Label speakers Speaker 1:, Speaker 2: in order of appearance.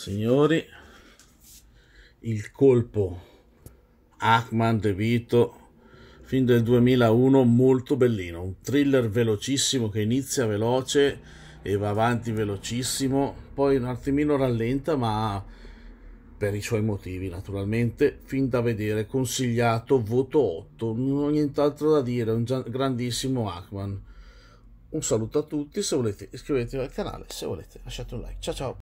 Speaker 1: signori il colpo Ackman De Vito fin del 2001 molto bellino un thriller velocissimo che inizia veloce e va avanti velocissimo poi un attimino rallenta ma per i suoi motivi naturalmente fin da vedere consigliato voto 8 non ho nient'altro da dire un grandissimo Ackman. un saluto a tutti se volete iscrivetevi al canale se volete lasciate un like ciao ciao